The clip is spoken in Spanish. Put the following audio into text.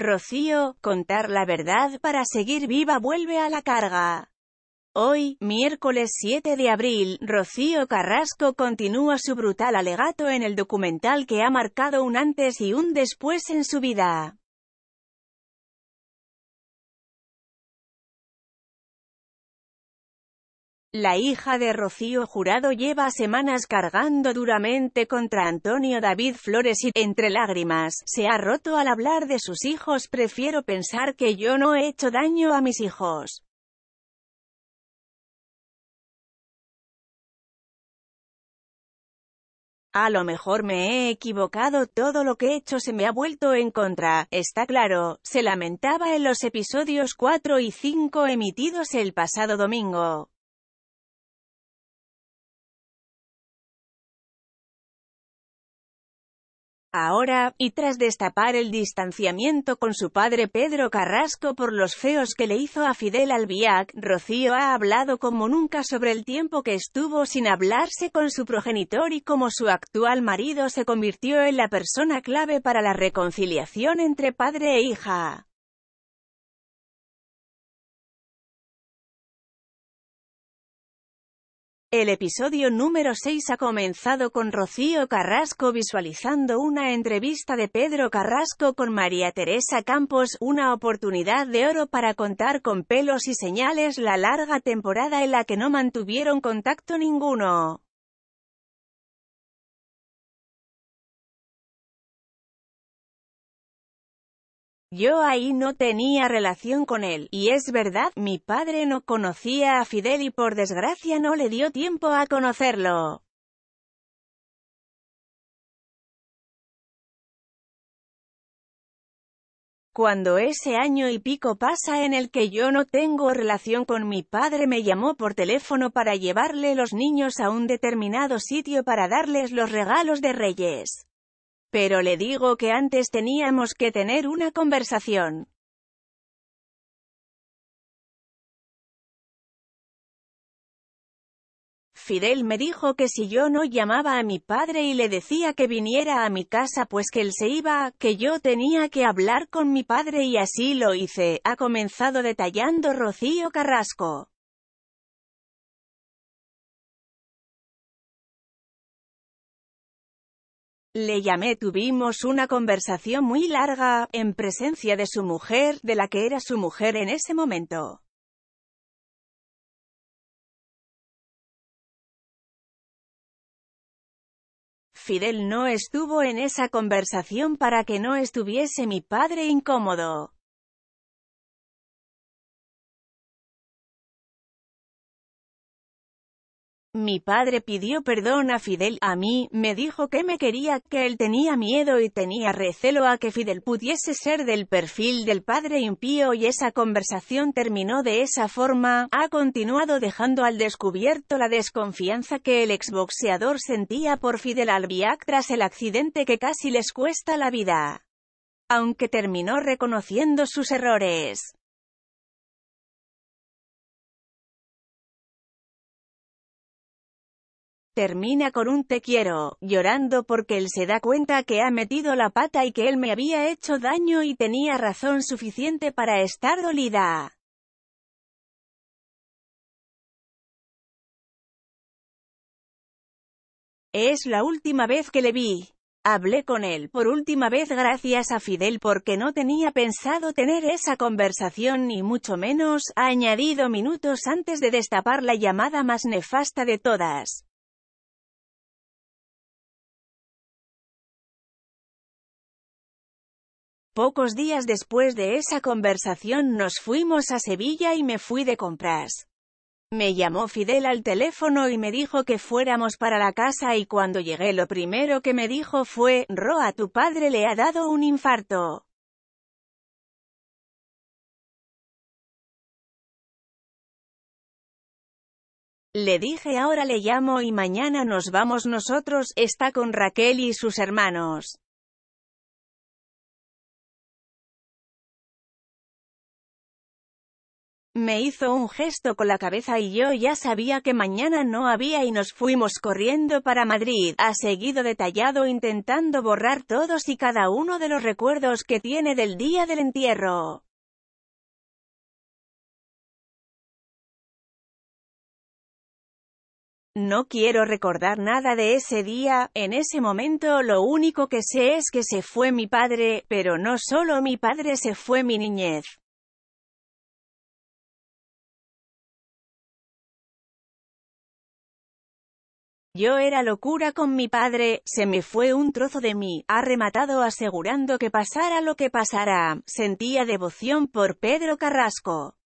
Rocío, contar la verdad para seguir viva vuelve a la carga. Hoy, miércoles 7 de abril, Rocío Carrasco continúa su brutal alegato en el documental que ha marcado un antes y un después en su vida. La hija de Rocío Jurado lleva semanas cargando duramente contra Antonio David Flores y, entre lágrimas, se ha roto al hablar de sus hijos. Prefiero pensar que yo no he hecho daño a mis hijos. A lo mejor me he equivocado, todo lo que he hecho se me ha vuelto en contra, está claro, se lamentaba en los episodios 4 y 5 emitidos el pasado domingo. Ahora, y tras destapar el distanciamiento con su padre Pedro Carrasco por los feos que le hizo a Fidel Albiac, Rocío ha hablado como nunca sobre el tiempo que estuvo sin hablarse con su progenitor y cómo su actual marido se convirtió en la persona clave para la reconciliación entre padre e hija. El episodio número 6 ha comenzado con Rocío Carrasco visualizando una entrevista de Pedro Carrasco con María Teresa Campos, una oportunidad de oro para contar con pelos y señales la larga temporada en la que no mantuvieron contacto ninguno. Yo ahí no tenía relación con él, y es verdad, mi padre no conocía a Fidel y por desgracia no le dio tiempo a conocerlo. Cuando ese año y pico pasa en el que yo no tengo relación con mi padre me llamó por teléfono para llevarle los niños a un determinado sitio para darles los regalos de reyes. Pero le digo que antes teníamos que tener una conversación. Fidel me dijo que si yo no llamaba a mi padre y le decía que viniera a mi casa pues que él se iba, que yo tenía que hablar con mi padre y así lo hice, ha comenzado detallando Rocío Carrasco. Le llamé, tuvimos una conversación muy larga, en presencia de su mujer, de la que era su mujer en ese momento. Fidel no estuvo en esa conversación para que no estuviese mi padre incómodo. Mi padre pidió perdón a Fidel, a mí, me dijo que me quería, que él tenía miedo y tenía recelo a que Fidel pudiese ser del perfil del padre impío y esa conversación terminó de esa forma, ha continuado dejando al descubierto la desconfianza que el exboxeador sentía por Fidel Albiac tras el accidente que casi les cuesta la vida. Aunque terminó reconociendo sus errores. termina con un te quiero, llorando porque él se da cuenta que ha metido la pata y que él me había hecho daño y tenía razón suficiente para estar dolida. Es la última vez que le vi. Hablé con él por última vez gracias a Fidel porque no tenía pensado tener esa conversación ni mucho menos, ha añadido minutos antes de destapar la llamada más nefasta de todas. Pocos días después de esa conversación nos fuimos a Sevilla y me fui de compras. Me llamó Fidel al teléfono y me dijo que fuéramos para la casa y cuando llegué lo primero que me dijo fue, Roa tu padre le ha dado un infarto. Le dije ahora le llamo y mañana nos vamos nosotros, está con Raquel y sus hermanos. Me hizo un gesto con la cabeza y yo ya sabía que mañana no había y nos fuimos corriendo para Madrid. Ha seguido detallado intentando borrar todos y cada uno de los recuerdos que tiene del día del entierro. No quiero recordar nada de ese día, en ese momento lo único que sé es que se fue mi padre, pero no solo mi padre se fue mi niñez. Yo era locura con mi padre, se me fue un trozo de mí, ha rematado asegurando que pasara lo que pasara, sentía devoción por Pedro Carrasco.